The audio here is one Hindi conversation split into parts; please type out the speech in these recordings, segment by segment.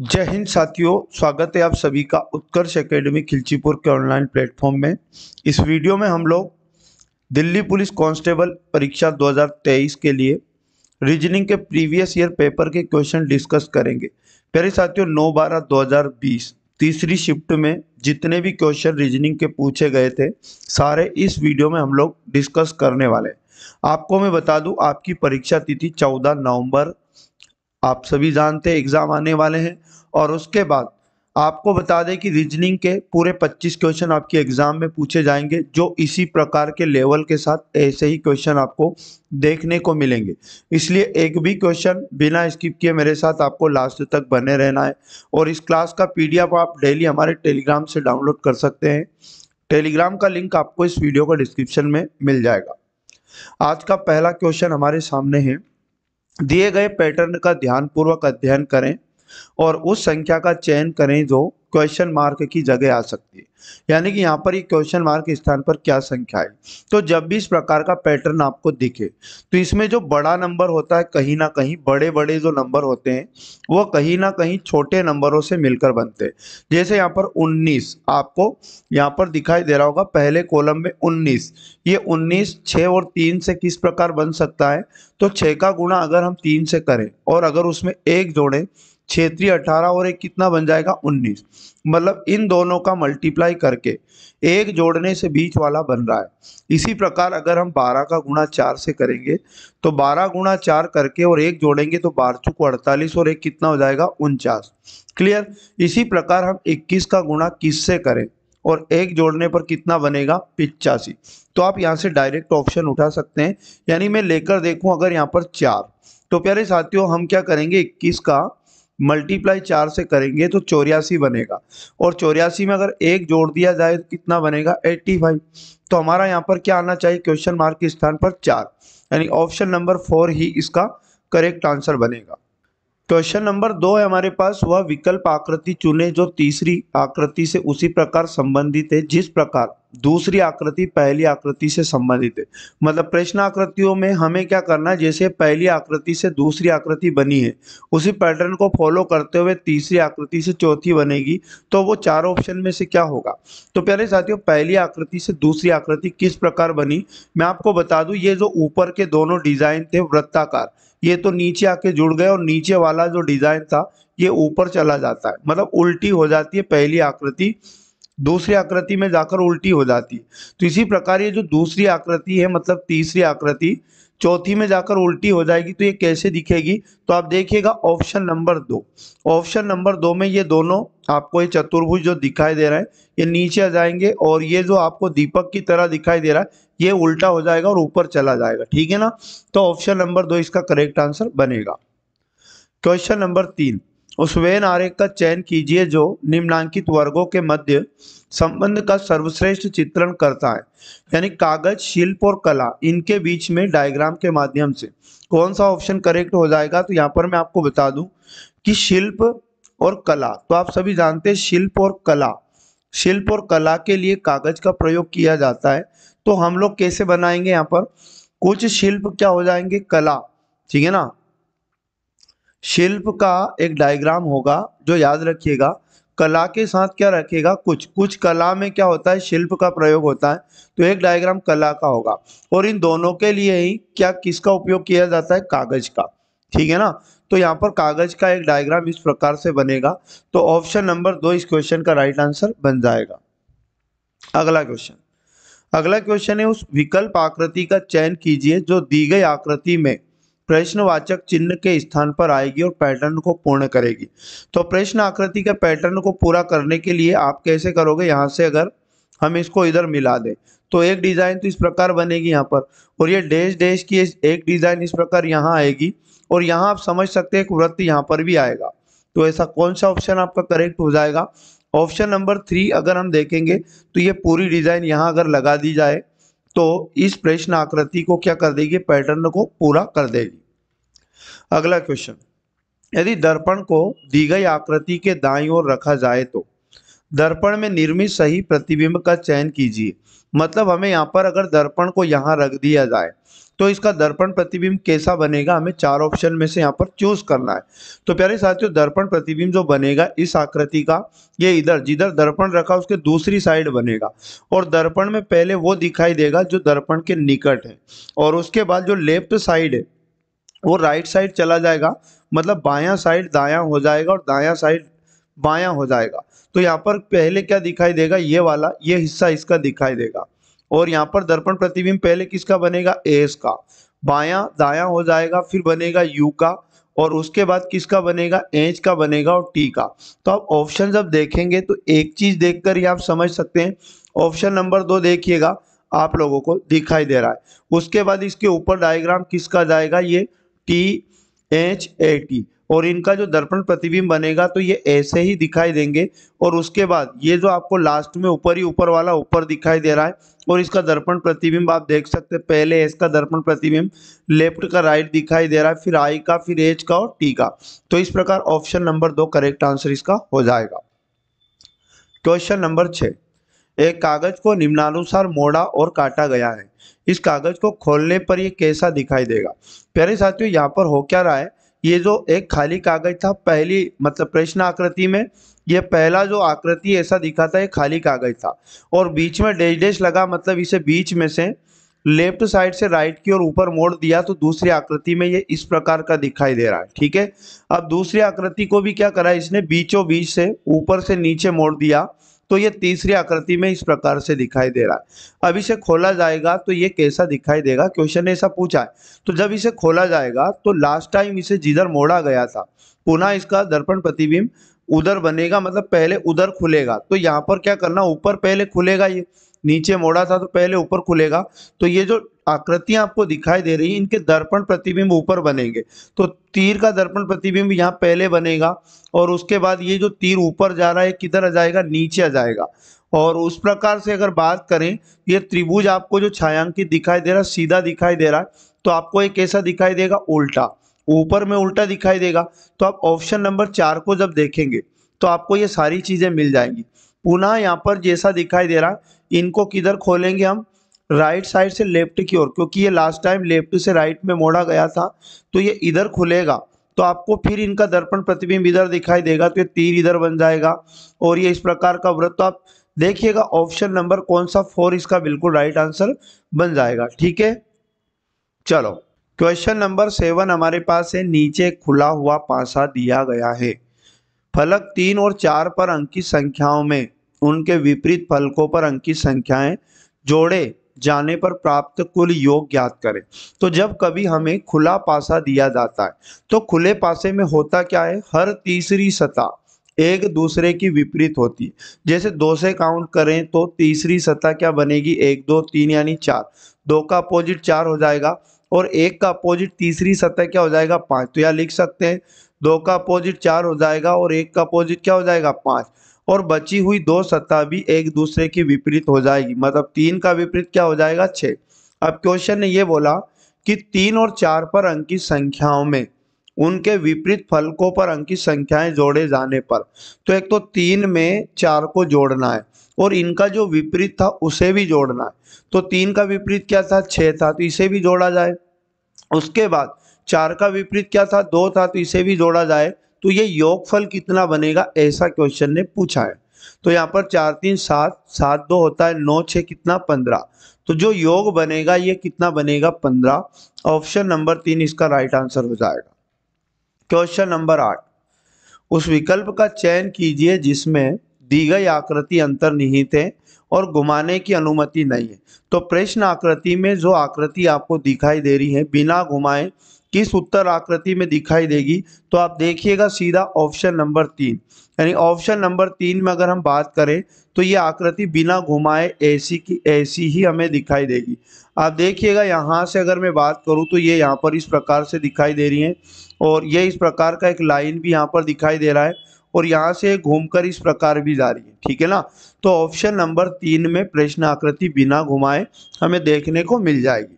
जय हिंद साथियों स्वागत है आप सभी का उत्कर्ष एकेडमी खिलचीपुर के ऑनलाइन प्लेटफॉर्म में इस वीडियो में हम लोग दिल्ली पुलिस कांस्टेबल परीक्षा 2023 के लिए रीजनिंग के प्रीवियस ईयर पेपर के क्वेश्चन डिस्कस करेंगे प्यारे साथियों 9 बारह 2020 तीसरी शिफ्ट में जितने भी क्वेश्चन रीजनिंग के पूछे गए थे सारे इस वीडियो में हम लोग डिस्कस करने वाले आपको मैं बता दूँ आपकी परीक्षा तिथि चौदह नवम्बर आप सभी जानते एग्ज़ाम आने वाले हैं और उसके बाद आपको बता दें कि रीजनिंग के पूरे 25 क्वेश्चन आपके एग्ज़ाम में पूछे जाएंगे जो इसी प्रकार के लेवल के साथ ऐसे ही क्वेश्चन आपको देखने को मिलेंगे इसलिए एक भी क्वेश्चन बिना स्किप किए मेरे साथ आपको लास्ट तक बने रहना है और इस क्लास का पीडीएफ आप डेली हमारे टेलीग्राम से डाउनलोड कर सकते हैं टेलीग्राम का लिंक आपको इस वीडियो का डिस्क्रिप्शन में मिल जाएगा आज का पहला क्वेश्चन हमारे सामने है दिए गए पैटर्न का ध्यानपूर्वक अध्ययन करें और उस संख्या का चयन करें जो क्वेश्चन मार्क की जगह आ सकती है यानी कि यहाँ पर क्वेश्चन मार्क स्थान पर क्या संख्या है तो जब भी इस प्रकार का पैटर्न आपको दिखे तो इसमें जो बड़ा नंबर होता है कहीं ना कहीं बड़े बड़े जो नंबर होते हैं वो कहीं ना कहीं छोटे नंबरों से मिलकर बनते हैं जैसे यहाँ पर 19 आपको यहाँ पर दिखाई दे रहा होगा पहले कॉलम में उन्नीस ये उन्नीस छः और तीन से किस प्रकार बन सकता है तो छः का गुणा अगर हम तीन से करें और अगर उसमें एक जोड़ें क्षेत्रीय अठारह और एक कितना बन जाएगा उन्नीस मतलब इन दोनों का मल्टीप्लाई करके एक जोड़ने से बीच वाला बन रहा है इसी प्रकार अगर हम बारह का गुणा चार से करेंगे तो बारह गुणा चार करके और एक जोड़ेंगे तो बारह चुक अड़तालीस और एक कितना हो जाएगा उनचास क्लियर इसी प्रकार हम इक्कीस का गुणा किस से करें और एक जोड़ने पर कितना बनेगा पिचासी तो आप यहाँ से डायरेक्ट ऑप्शन उठा सकते हैं यानी मैं लेकर देखूँ अगर यहाँ पर चार तो प्यारे साथियों हम क्या करेंगे इक्कीस का मल्टीप्लाई चार से करेंगे तो चौरासी बनेगा और चौरासी में अगर एक जोड़ दिया जाए तो कितना बनेगा एट्टी फाइव तो हमारा यहाँ पर क्या आना चाहिए क्वेश्चन मार्क के स्थान पर चार यानी ऑप्शन नंबर फोर ही इसका करेक्ट आंसर बनेगा क्वेश्चन नंबर दो है हमारे पास वह विकल्प आकृति चुने जो तीसरी आकृति से उसी प्रकार संबंधित है जिस प्रकार दूसरी आकृति पहली आकृति से संबंधित है मतलब प्रश्न आकृतियों में हमें क्या करना है जैसे पहली आकृति से दूसरी आकृति बनी है उसी पैटर्न को फॉलो करते हुए तीसरी आकृति से चौथी बनेगी तो वो चार ऑप्शन में से क्या होगा तो प्यारे साथियों पहली आकृति से दूसरी आकृति किस प्रकार बनी मैं आपको बता दू ये जो ऊपर के दोनों डिजाइन थे वृत्ताकार ये तो नीचे आके जुड़ गए और नीचे वाला जो डिजाइन था ये ऊपर चला जाता है मतलब उल्टी हो जाती है पहली आकृति दूसरी आकृति में जाकर उल्टी हो जाती है तो इसी प्रकार ये जो दूसरी आकृति है मतलब तीसरी आकृति चौथी में जाकर उल्टी हो जाएगी तो ये कैसे दिखेगी तो आप देखिएगा ऑप्शन नंबर दो ऑप्शन नंबर दो में ये दोनों आपको ये चतुर्भुज जो दिखाई दे रहा है ये नीचे आ जाएंगे और ये जो आपको दीपक की तरह दिखाई दे रहा है ये उल्टा हो जाएगा और ऊपर चला जाएगा ठीक है ना तो ऑप्शन नंबर दो इसका करेक्ट आंसर बनेगा क्वेश्चन नंबर तीन उस वेन आरेख का चयन कीजिए जो निम्नांकित वर्गों के मध्य संबंध का सर्वश्रेष्ठ चित्रण करता है यानी कागज शिल्प और कला इनके बीच में डायग्राम के माध्यम से कौन सा ऑप्शन करेक्ट हो जाएगा तो यहाँ पर मैं आपको बता दूं कि शिल्प और कला तो आप सभी जानते हैं शिल्प और कला शिल्प और कला के लिए कागज का प्रयोग किया जाता है तो हम लोग कैसे बनाएंगे यहाँ पर कुछ शिल्प क्या हो जाएंगे कला ठीक है ना शिल्प का एक डायग्राम होगा जो याद रखिएगा कला के साथ क्या रखेगा कुछ कुछ कला में क्या होता है शिल्प का प्रयोग होता है तो एक डायग्राम कला का होगा और इन दोनों के लिए ही क्या किसका उपयोग किया जाता है कागज का ठीक है ना तो यहाँ पर कागज का एक डायग्राम इस प्रकार से बनेगा तो ऑप्शन नंबर दो इस क्वेश्चन का राइट आंसर बन जाएगा अगला क्वेश्चन अगला क्वेश्चन है उस विकल्प आकृति का चयन कीजिए जो दी गई आकृति में प्रश्नवाचक चिन्ह के स्थान पर आएगी और पैटर्न को पूर्ण करेगी तो प्रश्न आकृति के पैटर्न को पूरा करने के लिए आप कैसे करोगे यहाँ से अगर हम इसको इधर मिला दें तो एक डिज़ाइन तो इस प्रकार बनेगी यहाँ पर और ये डैश डैश की एक डिज़ाइन इस प्रकार यहाँ आएगी और यहाँ आप समझ सकते हैं एक वृत्त यहाँ पर भी आएगा तो ऐसा कौन सा ऑप्शन आपका करेक्ट हो जाएगा ऑप्शन नंबर थ्री अगर हम देखेंगे तो ये पूरी डिज़ाइन यहाँ अगर लगा दी जाए तो इस प्रश्न आकृति को क्या कर देगी पैटर्न को पूरा कर देगी अगला क्वेश्चन यदि दर्पण को दी गई आकृति के दाई ओर रखा जाए तो दर्पण में निर्मित सही प्रतिबिंब का चयन कीजिए मतलब हमें यहाँ पर अगर दर्पण को यहाँ रख दिया जाए तो इसका दर्पण प्रतिबिंब कैसा बनेगा हमें चार ऑप्शन में से यहाँ पर चूज करना है तो प्यारे साथियों दर्पण प्रतिबिंब जो बनेगा इस आकृति का ये इधर जिधर दर्पण रखा उसके दूसरी साइड बनेगा और दर्पण में पहले वो दिखाई देगा जो दर्पण के निकट है और उसके बाद जो लेफ्ट साइड है वो राइट साइड चला जाएगा मतलब बायां साइड दायां हो जाएगा और दायां साइड बायां हो जाएगा तो यहाँ पर पहले क्या दिखाई देगा ये वाला ये हिस्सा इसका दिखाई देगा और यहाँ पर दर्पण प्रतिबिंब पहले किसका बनेगा एस का बायां दायां हो जाएगा फिर बनेगा यू का और उसके बाद किसका बनेगा एच का बनेगा और टी का तो आप ऑप्शन जब देखेंगे तो एक चीज़ देख ही आप समझ सकते हैं ऑप्शन नंबर दो देखिएगा आप लोगों को दिखाई दे रहा है उसके बाद इसके ऊपर डायग्राम किसका जाएगा ये टी एच ए टी और इनका जो दर्पण प्रतिबिंब बनेगा तो ये ऐसे ही दिखाई देंगे और उसके बाद ये जो आपको लास्ट में ऊपर ही ऊपर वाला ऊपर दिखाई दे रहा है और इसका दर्पण प्रतिबिंब आप देख सकते हैं पहले इसका दर्पण प्रतिबिंब लेफ्ट का राइट दिखाई दे रहा है फिर आई का फिर एच का और टी का तो इस प्रकार ऑप्शन नंबर दो करेक्ट आंसर इसका हो जाएगा क्वेश्चन नंबर छः एक कागज को निम्नानुसार मोड़ा और काटा गया है इस कागज को खोलने पर यह कैसा दिखाई देगा प्यारे साथियों यहाँ पर हो क्या रहा है ये जो एक खाली कागज था पहली मतलब प्रश्न आकृति में ये पहला जो आकृति ऐसा दिखा था ये खाली कागज था और बीच में डेज डेज लगा मतलब इसे बीच में से लेफ्ट साइड से राइट की ओर ऊपर मोड़ दिया तो दूसरी आकृति में ये इस प्रकार का दिखाई दे रहा है ठीक है अब दूसरी आकृति को भी क्या करा इसने बीचों बीच से ऊपर से नीचे मोड़ दिया तो ये तीसरी आकृति में इस प्रकार से दिखाई दे रहा है अब इसे खोला जाएगा तो ये कैसा दिखाई देगा क्वेश्चन ऐसा पूछा है तो जब इसे खोला जाएगा तो लास्ट टाइम इसे जिधर मोड़ा गया था पुनः इसका दर्पण प्रतिबिंब उधर बनेगा मतलब पहले उधर खुलेगा तो यहाँ पर क्या करना ऊपर पहले खुलेगा ये नीचे मोड़ा था तो पहले ऊपर खुलेगा तो ये जो आकृतियां आपको दिखाई दे रही है इनके दर्पण प्रतिबिंब ऊपर बनेंगे तो तीर का दर्पण प्रतिबिंब यहाँ पहले बनेगा और उसके बाद ये जो तीर ऊपर जा रहा है किधर आ जाएगा नीचे आ जाएगा और उस प्रकार से अगर बात करें ये त्रिभुज आपको जो छायांकित दिखाई दे रहा है सीधा दिखाई दे रहा है तो आपको एक ऐसा दिखाई देगा उल्टा ऊपर में उल्टा दिखाई देगा तो आप ऑप्शन नंबर चार को जब देखेंगे तो आपको ये सारी चीज़ें मिल जाएंगी पुनः यहाँ पर जैसा दिखाई दे रहा है इनको किधर खोलेंगे हम राइट साइड से लेफ्ट की ओर क्योंकि ये लास्ट टाइम लेफ्ट से राइट में मोड़ा गया था तो ये इधर खुलेगा तो आपको फिर इनका दर्पण प्रतिबिंब इधर दिखाई देगा तो ये तीर इधर बन जाएगा और ये इस प्रकार का व्रत तो आप देखिएगा ऑप्शन नंबर कौन सा फोर इसका बिल्कुल राइट आंसर बन जाएगा ठीक है चलो क्वेश्चन नंबर सेवन हमारे पास है नीचे खुला हुआ पासा दिया गया है फलक तीन और चार पर अंकित संख्याओं में उनके विपरीत फलकों पर अंकित संख्याएं जोड़े जाने पर प्राप्त कुल योग ज्ञात करें तो जब कभी हमें खुला पासा दिया जाता है तो खुले पासे में होता क्या है हर तीसरी सता एक दूसरे की विपरीत होती है जैसे दो से काउंट करें तो तीसरी सता क्या बनेगी एक दो तीन यानी चार दो का अपोजिट चार हो जाएगा और एक का अपोजिट तीसरी सतह क्या हो जाएगा पाँच तो यह लिख सकते हैं दो का अपोजिट चार हो जाएगा और एक का अपोजिट क्या हो जाएगा पाँच और बची हुई दो सत्ता भी एक दूसरे की विपरीत हो जाएगी मतलब तीन का विपरीत क्या हो जाएगा छः अब क्वेश्चन ने ये बोला कि तीन और चार पर अंकित संख्याओं में उनके विपरीत फलकों पर अंकित संख्याएं जोड़े जाने पर तो एक तो तीन में चार को जोड़ना है और इनका जो विपरीत था उसे भी जोड़ना है तो तीन का विपरीत क्या था छः था तो इसे भी जोड़ा जाए उसके बाद चार का विपरीत क्या था दो था तो इसे भी जोड़ा जाए तो ये योगफल कितना बनेगा ऐसा क्वेश्चन ने पूछा है तो यहाँ पर चार तीन सात सात दो होता है नौ छः कितना पंद्रह तो जो योग बनेगा ये कितना बनेगा पंद्रह ऑप्शन नंबर तीन इसका राइट आंसर हो जाएगा क्वेश्चन नंबर आठ उस विकल्प का चयन कीजिए जिसमें दी गई आकृति अंतर्निहित है और घुमाने की अनुमति नहीं है तो प्रश्न आकृति में जो आकृति आपको दिखाई दे रही है बिना घुमाए किस उत्तर आकृति में दिखाई देगी तो आप देखिएगा सीधा ऑप्शन नंबर तीन यानी ऑप्शन नंबर तीन में अगर हम बात करें तो ये आकृति बिना घुमाए ऐसी की ऐसी ही हमें दिखाई देगी आप देखिएगा यहाँ से अगर मैं बात करूँ तो ये यहाँ पर इस प्रकार से दिखाई दे रही है और ये इस प्रकार का एक लाइन भी यहाँ पर दिखाई दे रहा है और यहाँ से घूमकर इस प्रकार भी जा रही है ठीक है ना तो ऑप्शन नंबर तीन में प्रश्न आकृति बिना घुमाए हमें देखने को मिल जाएगी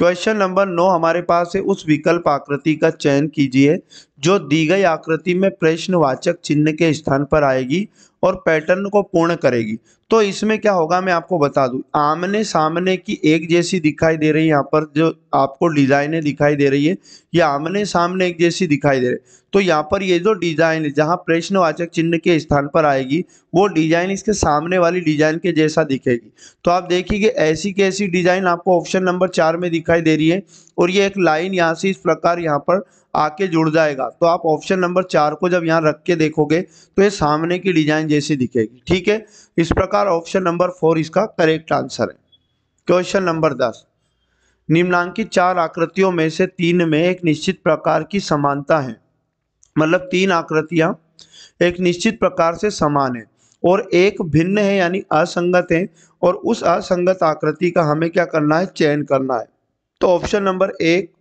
क्वेश्चन नंबर नौ हमारे पास है उस विकल्प आकृति का चयन कीजिए जो दी गई आकृति में प्रश्नवाचक चिन्ह के स्थान पर आएगी और पैटर्न को पूर्ण करेगी तो इसमें क्या होगा मैं आपको बता दूं आमने सामने की एक जैसी दिखाई दे रही है यहाँ पर जो आपको डिज़ाइनें दिखाई दे रही है ये आमने सामने एक जैसी दिखाई दे रही है तो यहाँ पर ये जो डिज़ाइन है जहाँ प्रश्नवाचक चिन्ह के स्थान पर आएगी वो डिज़ाइन इसके सामने वाली डिज़ाइन के जैसा दिखेगी तो आप देखिए ऐसी कैसी डिज़ाइन आपको ऑप्शन नंबर चार में दिखाई दे रही है और ये एक लाइन यहाँ से इस प्रकार यहाँ पर आके जुड़ जाएगा तो आप ऑप्शन नंबर चार को जब यहाँ रख के देखोगे तो ये सामने की डिजाइन जैसी दिखेगी ठीक है इस प्रकार ऑप्शन नंबर फोर इसका करेक्ट आंसर है क्वेश्चन नंबर दस निम्नांकित चार आकृतियों में से तीन में एक निश्चित प्रकार की समानता है मतलब तीन आकृतियां एक निश्चित प्रकार से समान है और एक भिन्न है यानी असंगत है और उस असंगत आकृति का हमें क्या करना है चयन करना है तो ऑप्शन नंबर एक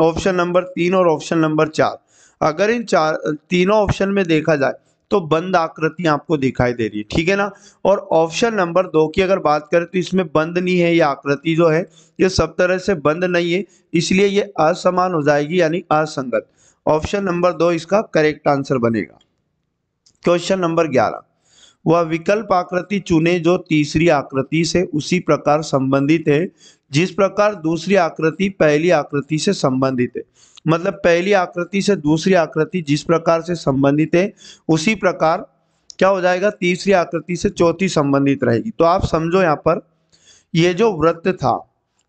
ऑप्शन नंबर तीन और ऑप्शन नंबर चार अगर इन चार तीनों ऑप्शन में देखा जाए तो बंद आकृति आपको दिखाई दे रही है ठीक है ना और ऑप्शन नंबर दो की अगर बात करें तो इसमें बंद नहीं है ये आकृति जो है ये सब तरह से बंद नहीं है इसलिए ये असमान हो जाएगी यानी असंगत ऑप्शन नंबर दो इसका करेक्ट आंसर बनेगा क्वेश्चन नंबर ग्यारह वह विकल्प आकृति चुने जो तीसरी आकृति से उसी प्रकार संबंधित है जिस प्रकार दूसरी आकृति पहली आकृति से संबंधित है मतलब पहली आकृति से दूसरी आकृति जिस प्रकार से संबंधित है उसी प्रकार क्या हो जाएगा तीसरी आकृति से चौथी संबंधित रहेगी तो आप समझो यहाँ पर ये जो वृत्त था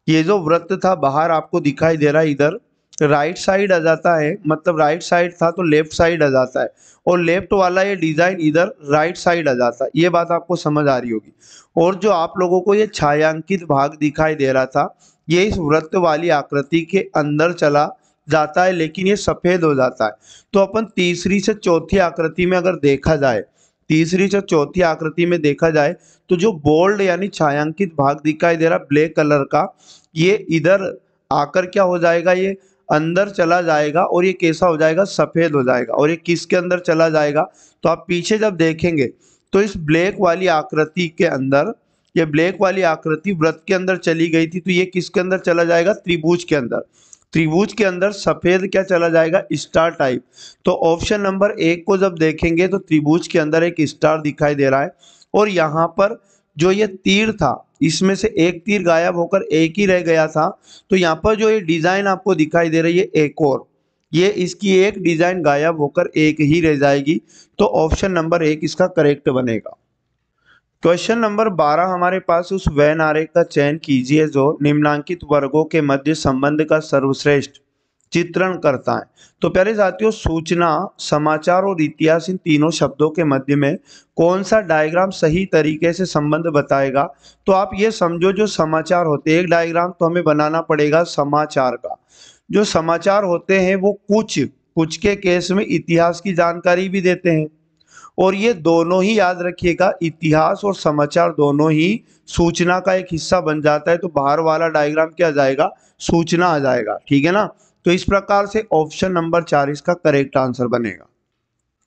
ये जो वृत्त था बाहर आपको दिखाई दे रहा है इधर राइट साइड आ जाता है मतलब राइट साइड था तो लेफ्ट साइड आ जाता है और लेफ्ट वाला ये डिज़ाइन इधर राइट साइड आ जाता है ये बात आपको समझ आ रही होगी और जो आप लोगों को ये छायांकित भाग दिखाई दे रहा था ये इस वृत्त वाली आकृति के अंदर चला जाता है लेकिन ये सफ़ेद हो जाता है तो अपन तीसरी से चौथी आकृति में अगर देखा जाए तीसरी से चौथी आकृति में देखा जाए तो जो बोल्ड यानी छायांकित भाग दिखाई दे रहा ब्लैक कलर का ये इधर आकर क्या हो जाएगा ये अंदर चला जाएगा और ये कैसा हो जाएगा सफ़ेद हो जाएगा और ये किसके अंदर चला जाएगा तो आप पीछे जब देखेंगे तो इस ब्लैक वाली आकृति के अंदर ये ब्लैक वाली आकृति व्रत के अंदर चली गई थी तो ये किसके अंदर चला जाएगा त्रिभुज के अंदर त्रिभुज के अंदर सफ़ेद क्या चला जाएगा स्टार टाइप तो ऑप्शन नंबर एक को जब देखेंगे तो त्रिभुज के अंदर एक स्टार दिखाई दे रहा है और यहाँ पर जो ये तीर था इसमें से एक तीर गायब होकर एक ही रह गया था तो यहाँ पर जो ये डिज़ाइन आपको दिखाई दे रही है एक और ये इसकी एक डिज़ाइन गायब होकर एक ही रह जाएगी तो ऑप्शन नंबर एक इसका करेक्ट बनेगा क्वेश्चन नंबर बारह हमारे पास उस वैन आरेख का चयन कीजिए जो निम्नांकित वर्गों के मध्य संबंध का सर्वश्रेष्ठ चित्रण करता है तो प्यारे साथियों सूचना समाचार और इतिहास इन तीनों शब्दों के मध्य में कौन सा डायग्राम सही तरीके से संबंध बताएगा तो आप ये समझो जो समाचार होते हैं एक डायग्राम तो हमें बनाना पड़ेगा समाचार का जो समाचार होते हैं वो कुछ कुछ के केस में इतिहास की जानकारी भी देते हैं और ये दोनों ही याद रखिएगा इतिहास और समाचार दोनों ही सूचना का एक हिस्सा बन जाता है तो बाहर वाला डायग्राम क्या आ जाएगा सूचना आ जाएगा ठीक है ना तो इस प्रकार से ऑप्शन नंबर चार इसका करेक्ट आंसर बनेगा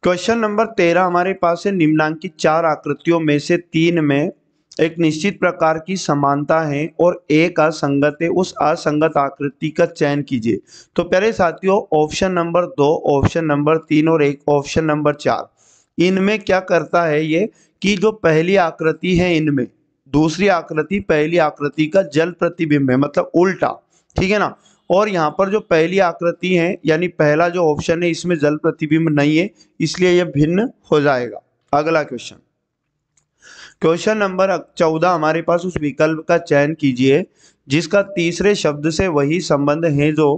क्वेश्चन नंबर तेरह हमारे पास है निम्नांकित चार आकृतियों में से तीन में एक निश्चित प्रकार की समानता है और एक असंगत है उस असंगत आकृति का चयन कीजिए तो प्यारे साथियों ऑप्शन नंबर दो ऑप्शन नंबर तीन और एक ऑप्शन नंबर चार इनमें क्या करता है ये कि जो पहली आकृति है इनमें दूसरी आकृति पहली आकृति का जल प्रतिबिंब है मतलब उल्टा ठीक है ना और यहाँ पर जो पहली आकृति है यानी पहला जो ऑप्शन है इसमें जल प्रतिबिंब नहीं है इसलिए यह भिन्न हो जाएगा अगला क्वेश्चन क्वेश्चन नंबर चौदह हमारे पास उस विकल्प का चयन कीजिए जिसका तीसरे शब्द से वही संबंध है जो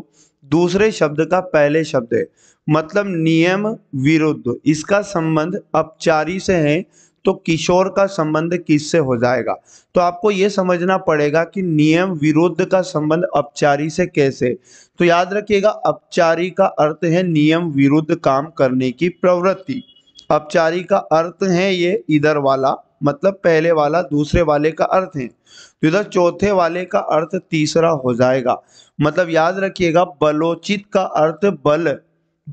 दूसरे शब्द का पहले शब्द है मतलब नियम विरुद्ध इसका संबंध अपचारी से है तो किशोर का संबंध किससे हो जाएगा तो आपको यह समझना पड़ेगा कि नियम विरुद्ध का संबंध अपचारी से कैसे तो याद रखिएगा अपचारी का अर्थ है नियम विरुद्ध काम करने की प्रवृत्ति अपचारी का अर्थ है ये इधर वाला मतलब पहले वाला दूसरे वाले का अर्थ है तो इधर चौथे वाले का अर्थ तीसरा हो जाएगा मतलब याद रखिएगा बलोचित का अर्थ बल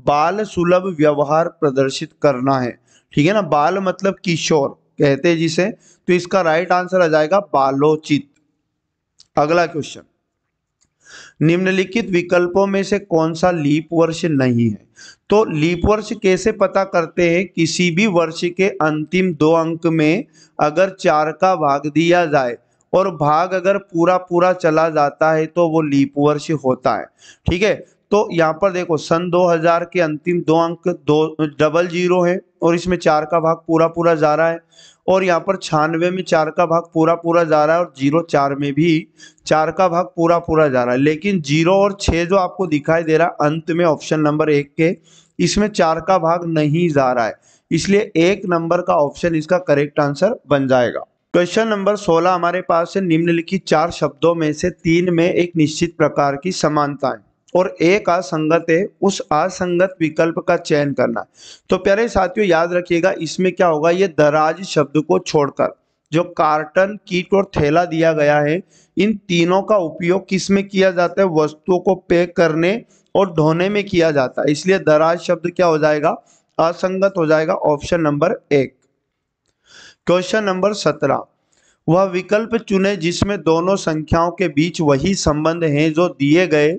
बाल सुलभ व्यवहार प्रदर्शित करना है ठीक है ना बाल मतलब किशोर कहते हैं जिसे तो इसका राइट आंसर आ जाएगा बालोचित अगला क्वेश्चन निम्नलिखित विकल्पों में से कौन सा लीप वर्ष नहीं है तो लीप वर्ष कैसे पता करते हैं किसी भी वर्ष के अंतिम दो अंक में अगर चार का भाग दिया जाए और भाग अगर पूरा पूरा चला जाता है तो वो लीप वर्ष होता है ठीक है तो यहाँ पर देखो सन 2000 के अंतिम दो अंक दो डबल जीरो है और इसमें चार का भाग पूरा पूरा जा रहा है और यहाँ पर छानवे में चार का भाग पूरा पूरा जा रहा है और जीरो चार में भी चार का भाग पूरा पूरा जा रहा है लेकिन जीरो और छः जो आपको दिखाई दे रहा अंत में ऑप्शन नंबर एक के इसमें चार का भाग नहीं जा रहा है इसलिए एक नंबर का ऑप्शन इसका करेक्ट आंसर बन जाएगा क्वेश्चन नंबर 16 हमारे पास है निम्नलिखित चार शब्दों में से तीन में एक निश्चित प्रकार की समानताएं और एक असंगत है उस असंगत विकल्प का चयन करना तो प्यारे साथियों याद रखिएगा इसमें क्या होगा ये दराज शब्द को छोड़कर जो कार्टन कीट और थैला दिया गया है इन तीनों का उपयोग किस में किया जाता है वस्तुओं को पैक करने और ढोने में किया जाता है इसलिए दराज शब्द क्या हो जाएगा असंगत हो जाएगा ऑप्शन नंबर एक क्वेश्चन नंबर सत्रह वह विकल्प चुने जिसमें दोनों संख्याओं के बीच वही संबंध है जो दिए गए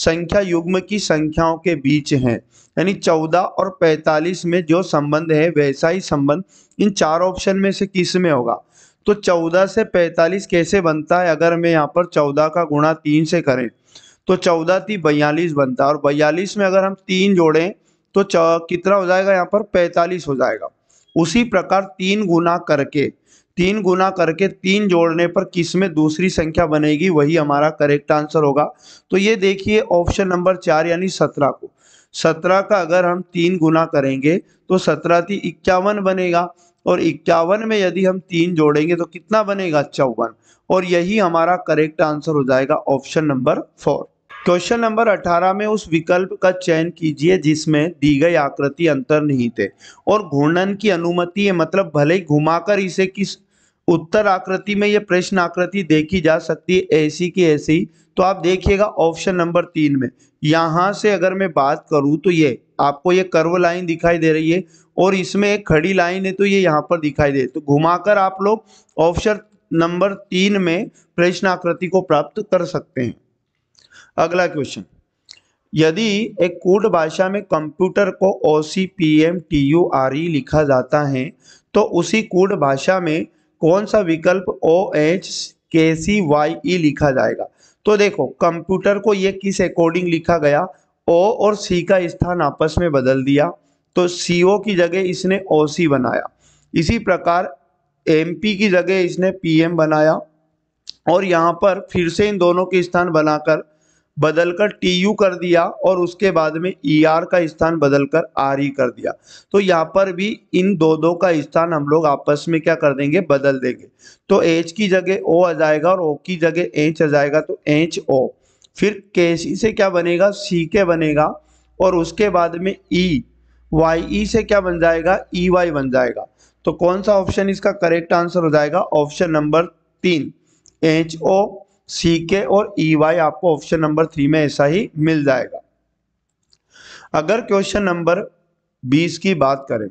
संख्या युग्म की संख्याओं के बीच है यानी 14 और 45 में जो संबंध है वैसा ही संबंध इन चार ऑप्शन में से किस में होगा तो 14 से 45 कैसे बनता है अगर मैं यहाँ पर 14 का गुणा तीन से करें तो 14 थी बयालीस बनता है और बयालीस में अगर हम तीन जोड़ें तो कितना हो जाएगा यहाँ पर 45 हो जाएगा उसी प्रकार तीन गुना करके तीन गुना करके तीन जोड़ने पर किस में दूसरी संख्या बनेगी वही हमारा करेक्ट आंसर होगा तो ये देखिए ऑप्शन नंबर चार यानी सत्रह को सत्रह का अगर हम तीन गुना करेंगे तो सत्रह थी इक्यावन बनेगा और इक्यावन में यदि हम तीन जोड़ेंगे तो कितना बनेगा चौवन और यही हमारा करेक्ट आंसर हो जाएगा option number four question number 18 में उस विकल्प का चयन कीजिए जिसमें दी गई आकृति अंतर नहीं थे और घूर्णन की अनुमति है मतलब भले ही घुमाकर इसे किस उत्तर आकृति में यह प्रश्न आकृति देखी जा सकती है ऐसी की ऐसी तो आप देखिएगा ऑप्शन नंबर तीन में यहाँ से अगर मैं बात करूँ तो ये आपको ये कर्व लाइन दिखाई दे रही है और इसमें एक खड़ी लाइन है तो ये यहाँ पर दिखाई दे तो घुमाकर आप लोग ऑप्शन नंबर तीन में प्रश्न आकृति को प्राप्त कर सकते हैं अगला क्वेश्चन यदि एक कूट भाषा में कंप्यूटर को O C P M T U R E लिखा जाता है तो उसी कूट भाषा में कौन सा विकल्प ओ एच के सी वाई ई लिखा जाएगा तो देखो कंप्यूटर को ये किस अकॉर्डिंग लिखा गया ओ और सी का स्थान आपस में बदल दिया तो सी ओ की जगह इसने ओ सी बनाया इसी प्रकार एम पी की जगह इसने पी एम बनाया और यहाँ पर फिर से इन दोनों के स्थान बनाकर बदलकर टी यू कर दिया और उसके बाद में ई आर का स्थान बदलकर आर ई कर दिया तो यहाँ पर भी इन दो दो का स्थान हम लोग आपस में क्या कर देंगे बदल देंगे तो एच की जगह ओ आ जाएगा और ओ की जगह एच आ जाएगा तो एच ओ फिर के सी से क्या बनेगा सी के बनेगा और उसके बाद में ई वाई ई से क्या बन जाएगा ई वाई बन जाएगा तो कौन सा ऑप्शन इसका करेक्ट आंसर हो जाएगा ऑप्शन नंबर तीन एच ओ सी के और ई e वाई आपको ऑप्शन नंबर थ्री में ऐसा ही मिल जाएगा अगर क्वेश्चन नंबर बीस की बात करें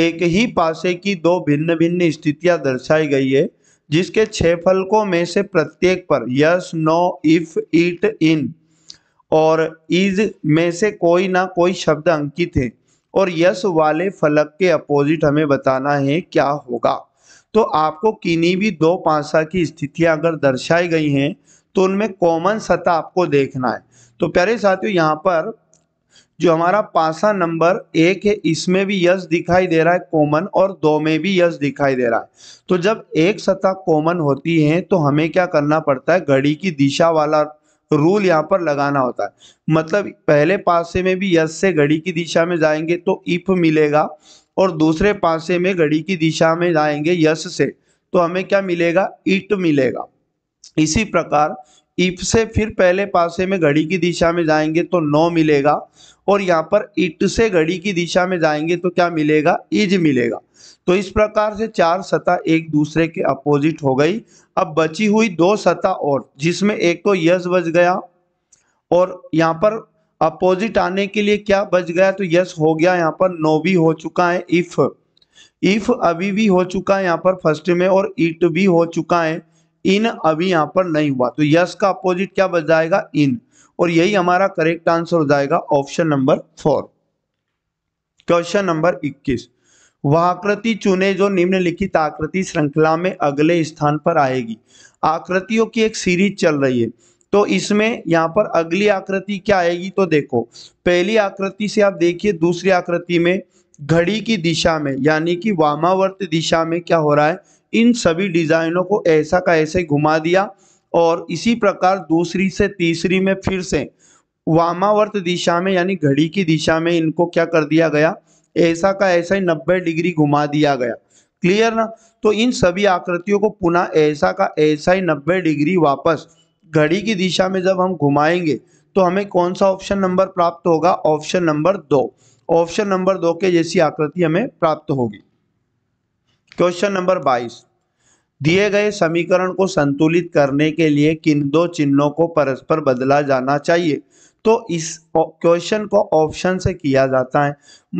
एक ही पासे की दो भिन्न भिन्न स्थितियां दर्शाई गई है जिसके छह फलकों में से प्रत्येक पर yes no if it in और इज में से कोई ना कोई शब्द अंकित है और यस वाले फलक के अपोजिट हमें बताना है क्या होगा तो आपको किन्हीं भी दो पांसा की स्थितियां अगर दर्शाई गई हैं तो उनमें कॉमन सतह आपको देखना है तो प्यारे साथियों यहाँ पर जो हमारा पासा नंबर एक है इसमें भी यश दिखाई दे रहा है कॉमन और दो में भी यश दिखाई दे रहा है तो जब एक सतह कॉमन होती है तो हमें क्या करना पड़ता है घड़ी की दिशा वाला रूल यहाँ पर लगाना होता है मतलब पहले पासे में भी यश से घड़ी की दिशा में जाएंगे तो इफ मिलेगा और दूसरे पासे में घड़ी की दिशा में लाएंगे यश से तो हमें क्या मिलेगा इट मिलेगा इसी प्रकार इफ से फिर पहले पासे में घड़ी की दिशा में जाएंगे तो नौ मिलेगा और यहाँ पर इट से घड़ी की दिशा में जाएंगे तो क्या मिलेगा इज मिलेगा तो इस प्रकार से चार सतह एक दूसरे के अपोजिट हो गई अब बची हुई दो सतह और जिसमें एक तो यश बच गया और यहाँ पर अपोजिट आने के लिए क्या बच गया तो यस हो गया यहाँ पर नो भी हो चुका है इफ इफ अभी भी हो चुका है यहाँ पर फर्स्ट में और इट भी हो चुका है इन अभी यहाँ पर नहीं हुआ तो यस का अपोजिट क्या बच जाएगा इन और यही हमारा करेक्ट आंसर हो जाएगा option number four question number इक्कीस वाकृति चुने जो निम्नलिखित आकृति श्रृंखला में अगले स्थान पर आएगी आकृतियों की एक सीरीज चल रही है तो इसमें यहाँ पर अगली आकृति क्या आएगी तो देखो पहली आकृति से आप देखिए दूसरी आकृति में घड़ी की दिशा में यानी कि वामावर्त दिशा में क्या हो रहा है इन सभी डिजाइनों को ऐसा का ऐसे घुमा दिया और इसी प्रकार दूसरी से तीसरी में फिर से वामावर्त दिशा में यानी घड़ी की दिशा में इनको क्या कर दिया गया ऐसा का ऐसा ही नब्बे डिग्री घुमा दिया गया क्लियर ना तो इन सभी आकृतियों को पुनः ऐसा का ऐसा ही नब्बे डिग्री वापस घड़ी की दिशा में जब हम घुमाएंगे तो हमें कौन सा ऑप्शन नंबर प्राप्त होगा ऑप्शन नंबर दो ऑप्शन नंबर दो के जैसी आकृति हमें प्राप्त होगी क्वेश्चन नंबर बाईस दिए गए समीकरण को संतुलित करने के लिए किन दो चिन्हों को परस्पर बदला जाना चाहिए तो इस क्वेश्चन को ऑप्शन से किया जाता है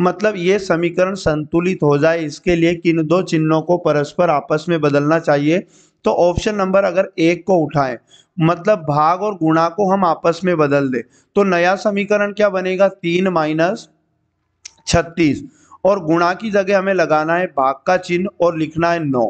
मतलब ये समीकरण संतुलित हो जाए इसके लिए किन दो चिन्हों को परस्पर आपस में बदलना चाहिए तो ऑप्शन नंबर अगर एक को उठाएं मतलब भाग और गुणा को हम आपस में बदल दें तो नया समीकरण क्या बनेगा तीन माइनस छत्तीस और गुणा की जगह हमें लगाना है भाग का चिन्ह और लिखना है नौ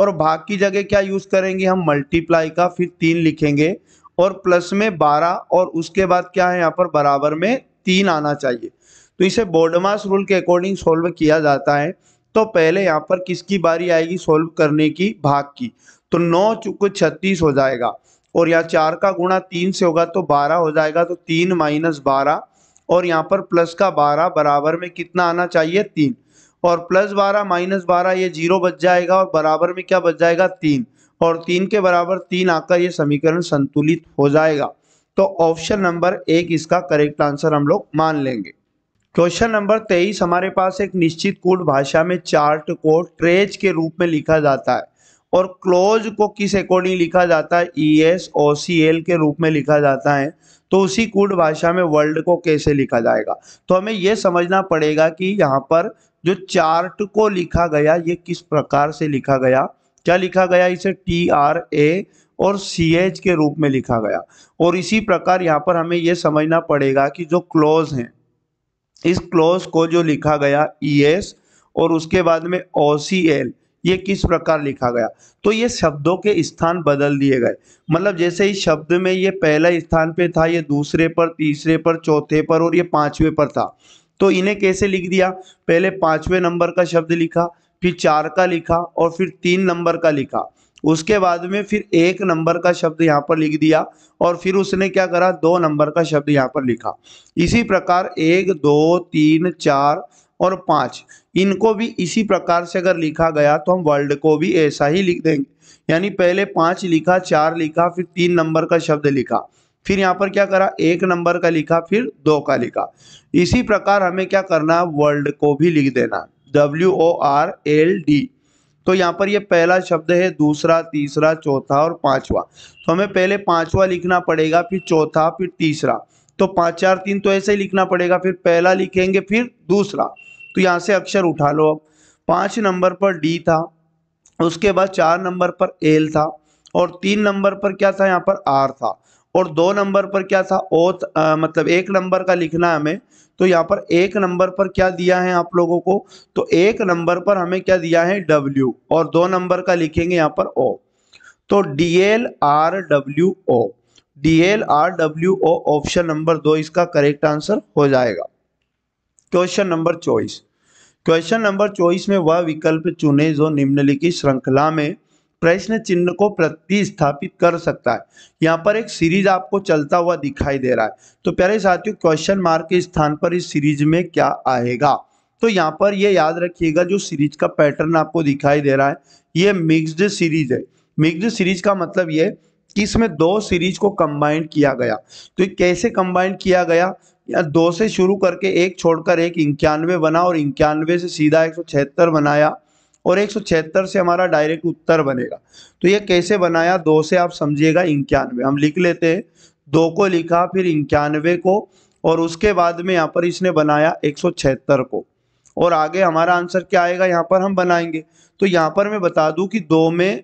और भाग की जगह क्या यूज़ करेंगे हम मल्टीप्लाई का फिर तीन लिखेंगे और प्लस में बारह और उसके बाद क्या है यहाँ पर बराबर में तीन आना चाहिए तो इसे बोडमास रूल के अकॉर्डिंग सोल्व किया जाता है तो पहले यहाँ पर किसकी बारी आएगी सोल्व करने की भाग की तो नौ चुक छत्तीस हो जाएगा और यहाँ चार का गुणा तीन से होगा तो बारह हो जाएगा तो तीन माइनस बारह और यहाँ पर प्लस का बारह बराबर में कितना आना चाहिए तीन और प्लस बारह माइनस बारह ये जीरो बच जाएगा और बराबर में क्या बच जाएगा तीन और तीन के बराबर तीन आकर ये समीकरण संतुलित हो जाएगा तो ऑप्शन नंबर एक इसका करेक्ट आंसर हम लोग मान लेंगे क्वेश्चन नंबर तेईस हमारे पास एक निश्चित कूट भाषा में चार्ट को ट्रेज के रूप में लिखा जाता है और क्लोज को किस अकॉर्डिंग लिखा जाता है E S O C L के रूप में लिखा जाता है तो उसी कूड भाषा में वर्ल्ड को कैसे लिखा जाएगा तो हमें यह समझना पड़ेगा कि यहाँ पर जो चार्ट को लिखा गया ये किस प्रकार से लिखा गया क्या लिखा गया इसे टी आर ए और सी एच के रूप में लिखा गया और इसी प्रकार यहाँ पर हमें यह समझना पड़ेगा कि जो क्लोज है इस क्लोज को जो लिखा गया ई e एस और उसके बाद में ओ सी एल ये किस प्रकार लिखा गया तो ये शब्दों के स्थान बदल दिए गए मतलब जैसे ही शब्द में ये पहला स्थान पे था ये दूसरे पर तीसरे पर चौथे पर और ये पाँचवें पर था तो इन्हें कैसे लिख दिया पहले पाँचवें नंबर का शब्द लिखा फिर चार का लिखा और फिर तीन नंबर का लिखा उसके बाद में फिर एक नंबर का शब्द यहाँ पर लिख दिया और फिर उसने क्या करा दो नंबर का शब्द यहाँ पर लिखा इसी प्रकार एक दो तीन चार और पाँच इनको भी इसी प्रकार से अगर लिखा गया तो हम वर्ल्ड को भी ऐसा ही लिख देंगे यानी पहले पाँच लिखा चार लिखा फिर तीन नंबर का शब्द लिखा फिर यहाँ पर क्या करा एक नंबर का लिखा फिर दो का लिखा इसी प्रकार हमें क्या करना वर्ल्ड को भी लिख देना W O R L D तो यहाँ पर ये पहला शब्द है दूसरा तीसरा चौथा और पांचवा तो हमें पहले पांचवा लिखना पड़ेगा फिर चौथा फिर तीसरा तो पाँच चार तीन तो ऐसे ही लिखना पड़ेगा फिर पहला लिखेंगे फिर दूसरा तो यहाँ से अक्षर उठा लो अब पाँच नंबर पर डी था उसके बाद चार नंबर पर एल था और तीन नंबर पर क्या था यहाँ पर आर था और दो नंबर पर क्या था ओ आ, मतलब एक नंबर का लिखना है हमें तो यहाँ पर एक नंबर पर क्या दिया है आप लोगों को तो एक नंबर पर हमें क्या दिया है डब्ल्यू और दो नंबर का लिखेंगे यहाँ पर ओ तो D L R W O D L R W O option number दो इसका करेक्ट आंसर हो जाएगा क्वेश्चन नंबर चौबीस क्वेश्चन नंबर चौबीस में वह विकल्प चुने जो निम्नलिखित श्रृंखला में प्रश्न चिन्ह को प्रतिस्थापित कर सकता है यहाँ पर एक सीरीज आपको चलता हुआ दिखाई दे रहा है तो प्यारे साथियों क्वेश्चन मार्क के स्थान पर इस सीरीज में क्या आएगा तो यहाँ पर यह याद रखिएगा जो सीरीज का पैटर्न आपको दिखाई दे रहा है ये मिक्सड सीरीज है मिक्सड सीरीज का मतलब ये कि इसमें दो सीरीज को कंबाइंड किया गया तो कैसे कंबाइंड किया गया या दो से शुरू करके एक छोड़कर एक इक्यानवे बना और इक्यानवे से सीधा एक बनाया और एक से हमारा डायरेक्ट उत्तर बनेगा तो ये कैसे बनाया दो से आप समझिएगा इक्यानवे हम लिख लेते हैं दो को लिखा फिर इक्यानवे को और उसके बाद में यहाँ पर इसने बनाया एक को और आगे हमारा आंसर क्या आएगा यहाँ पर हम बनाएंगे तो यहाँ पर मैं बता दूँ कि दो में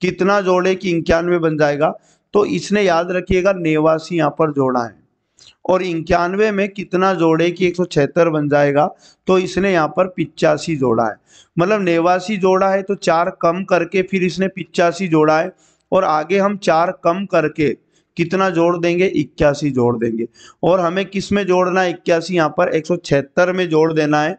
कितना जोड़े कि इक्यानवे बन जाएगा तो इसने याद रखिएगा नेवासी यहाँ पर जोड़ा है और इक्यानवे में कितना जोड़े कि एक सौ बन जाएगा तो इसने यहाँ पर पिचासी जोड़ा है मतलब नेवासी जोड़ा है तो चार कम करके फिर इसने पिचासी जोड़ा है और आगे हम चार कम करके कितना जोड़ देंगे इक्यासी जोड़ देंगे और हमें किस में जोड़ना है इक्यासी यहाँ पर एक में जोड़ देना है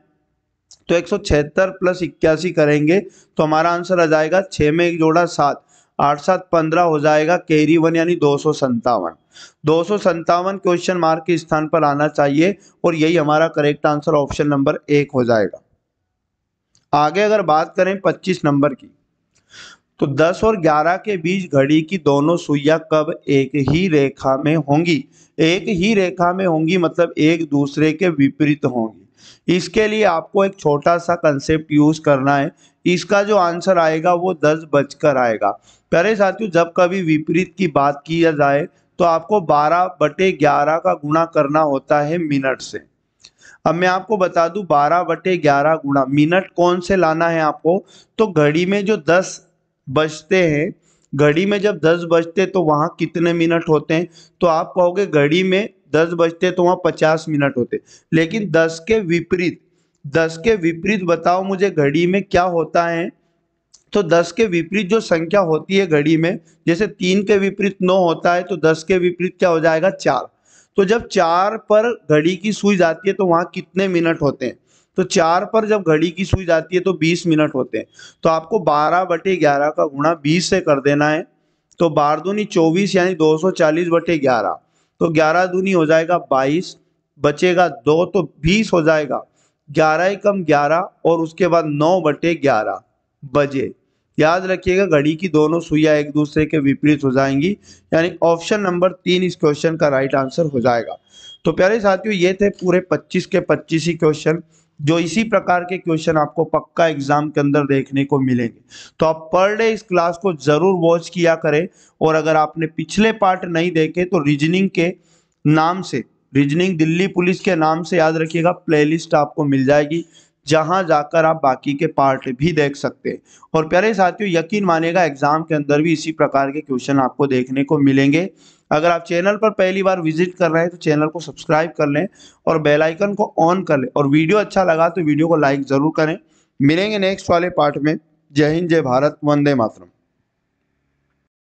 तो एक सौ छिहत्तर प्लस इक्यासी करेंगे तो हमारा आंसर आ जाएगा छः में एक जोड़ा सात आठ सात पंद्रह हो जाएगा कैरी वन यानी दो सौ संतावन दो क्वेश्चन मार्क के स्थान पर आना चाहिए और यही हमारा करेक्ट आंसर ऑप्शन नंबर एक हो जाएगा आगे अगर बात करें 25 नंबर की तो 10 और 11 के बीच घड़ी की दोनों सुइया कब एक ही रेखा में होंगी एक ही रेखा में होंगी मतलब एक दूसरे के विपरीत होंगी इसके लिए आपको एक छोटा सा कंसेप्ट यूज करना है इसका जो आंसर आएगा वो दस बजकर आएगा प्यारे साथियों जब कभी विपरीत की बात किया जाए तो आपको 12 बटे 11 का गुणा करना होता है मिनट से अब मैं आपको बता दू 12 बटे 11 गुणा मिनट कौन से लाना है आपको तो घड़ी में जो 10 बजते हैं घड़ी में जब 10 बजते तो वहां कितने मिनट होते हैं तो आप कहोगे घड़ी में 10 बजते तो वहां 50 मिनट होते लेकिन 10 के विपरीत 10 के विपरीत बताओ मुझे घड़ी में क्या होता है तो दस के विपरीत जो संख्या होती है घड़ी में जैसे तीन के विपरीत नौ होता है तो दस के विपरीत क्या हो जाएगा चार तो जब चार पर घड़ी की सुई जाती है तो वहाँ कितने मिनट होते हैं तो चार पर जब घड़ी की सुई जाती है तो बीस मिनट होते हैं तो आपको बारह बटे ग्यारह का गुणा बीस से कर देना है तो बार दूनी चौबीस यानी दो सौ चालीस बटे ग्यारह तो ग्यारह दूनी हो जाएगा बाईस बचेगा दो तो बीस हो जाएगा ग्यारह कम ग्यारह और उसके बाद नौ बटे ग्यारह बजे याद रखिएगा घड़ी की दोनों सुइया एक दूसरे के विपरीत हो जाएंगी यानी ऑप्शन नंबर तीन इस क्वेश्चन का राइट आंसर हो जाएगा तो प्यारे साथियों ये थे पूरे 25 के 25 ही क्वेश्चन जो इसी प्रकार के क्वेश्चन आपको पक्का एग्जाम के अंदर देखने को मिलेंगे तो आप पर डे इस क्लास को जरूर वॉच किया करें और अगर आपने पिछले पार्ट नहीं देखे तो रीजनिंग के नाम से रीजनिंग दिल्ली पुलिस के नाम से याद रखिएगा प्लेलिस्ट आपको मिल जाएगी जहां जाकर आप बाकी के पार्ट भी देख सकते हैं और प्यारे साथियों यकीन मानेगा एग्जाम के अंदर भी इसी प्रकार के क्वेश्चन आपको देखने को मिलेंगे अगर आप चैनल पर पहली बार विजिट कर रहे हैं तो चैनल को सब्सक्राइब कर लें और बेल आइकन को ऑन कर लें और वीडियो अच्छा लगा तो वीडियो को लाइक ज़रूर करें मिलेंगे नेक्स्ट वाले पार्ट में जय हिंद जय भारत वंदे मातरम